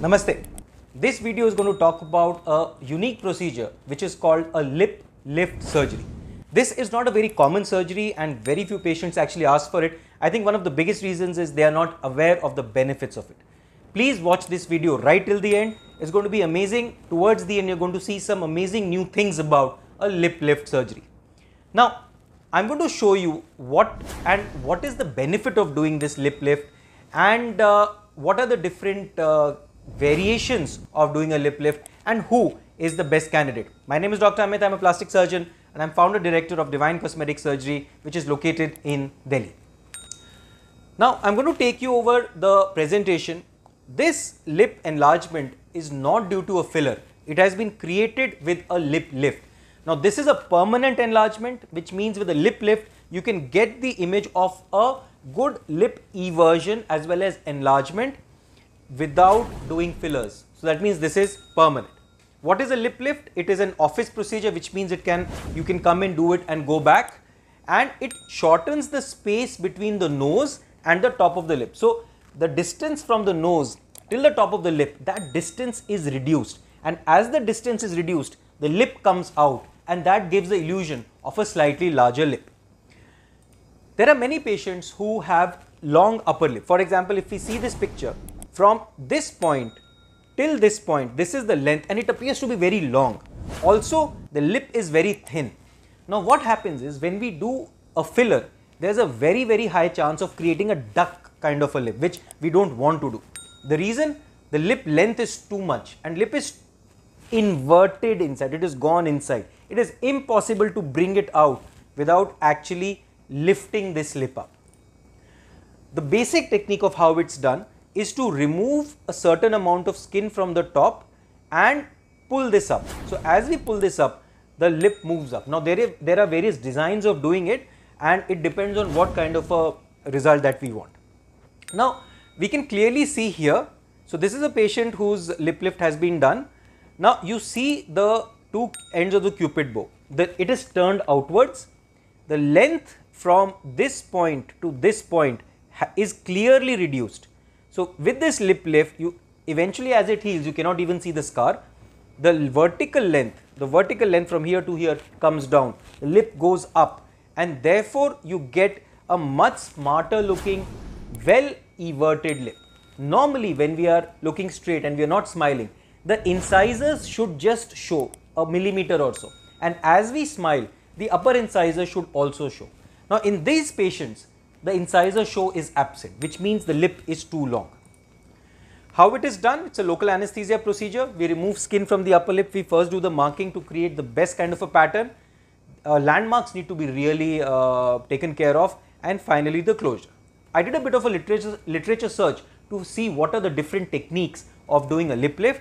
Namaste. This video is going to talk about a unique procedure which is called a lip lift surgery. This is not a very common surgery and very few patients actually ask for it. I think one of the biggest reasons is they are not aware of the benefits of it. Please watch this video right till the end. It's going to be amazing. Towards the end, you're going to see some amazing new things about a lip lift surgery. Now, I'm going to show you what and what is the benefit of doing this lip lift and uh, what are the different uh, variations of doing a lip lift and who is the best candidate. My name is Dr. Amit, I'm a plastic surgeon and I'm founder director of Divine Cosmetic Surgery which is located in Delhi. Now I'm going to take you over the presentation. This lip enlargement is not due to a filler. It has been created with a lip lift. Now this is a permanent enlargement which means with a lip lift you can get the image of a good lip eversion as well as enlargement without doing fillers. So that means this is permanent. What is a lip lift? It is an office procedure which means it can you can come and do it and go back and it shortens the space between the nose and the top of the lip. So the distance from the nose till the top of the lip that distance is reduced and as the distance is reduced the lip comes out and that gives the illusion of a slightly larger lip. There are many patients who have long upper lip. For example, if we see this picture, from this point till this point this is the length and it appears to be very long. Also the lip is very thin. Now what happens is when we do a filler there is a very very high chance of creating a duck kind of a lip which we do not want to do. The reason the lip length is too much and lip is inverted inside it is gone inside. It is impossible to bring it out without actually lifting this lip up. The basic technique of how it's done is to remove a certain amount of skin from the top and pull this up. So as we pull this up, the lip moves up. Now there, is, there are various designs of doing it and it depends on what kind of a result that we want. Now we can clearly see here, so this is a patient whose lip lift has been done. Now you see the two ends of the cupid bow, the, it is turned outwards. The length from this point to this point is clearly reduced. So, with this lip lift you eventually as it heals you cannot even see the scar. The vertical length, the vertical length from here to here comes down, the lip goes up and therefore you get a much smarter looking well everted lip. Normally when we are looking straight and we are not smiling, the incisors should just show a millimeter or so and as we smile the upper incisor should also show. Now in these patients the incisor show is absent which means the lip is too long. How it is done? It is a local anesthesia procedure. We remove skin from the upper lip. We first do the marking to create the best kind of a pattern. Uh, landmarks need to be really uh, taken care of and finally the closure. I did a bit of a literature, literature search to see what are the different techniques of doing a lip lift.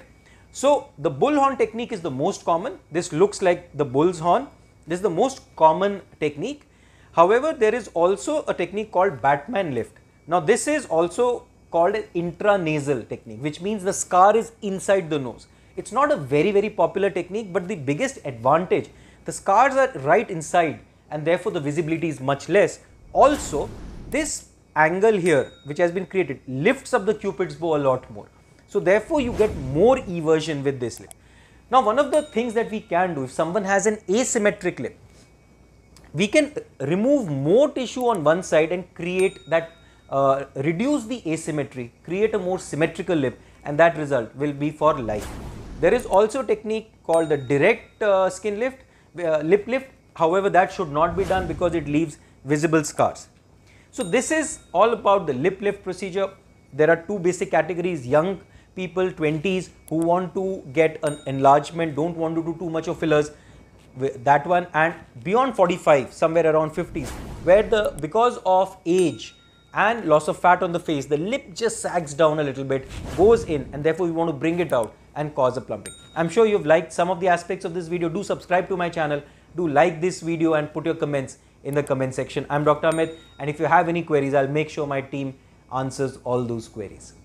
So the bull horn technique is the most common. This looks like the bull's horn. This is the most common technique However, there is also a technique called Batman lift. Now this is also called an intranasal technique which means the scar is inside the nose. It's not a very very popular technique but the biggest advantage the scars are right inside and therefore the visibility is much less. Also this angle here which has been created lifts up the cupid's bow a lot more. So therefore you get more eversion with this lift. Now one of the things that we can do if someone has an asymmetric lip we can remove more tissue on one side and create that uh, reduce the asymmetry, create a more symmetrical lip and that result will be for life. There is also a technique called the direct uh, skin lift, uh, lip lift. However, that should not be done because it leaves visible scars. So this is all about the lip lift procedure. There are two basic categories, young people, 20s who want to get an enlargement, don't want to do too much of fillers that one and beyond 45 somewhere around 50s where the because of age and loss of fat on the face the lip just sags down a little bit goes in and therefore we want to bring it out and cause a plumping. I'm sure you've liked some of the aspects of this video do subscribe to my channel do like this video and put your comments in the comment section. I'm Dr. Amit and if you have any queries I'll make sure my team answers all those queries.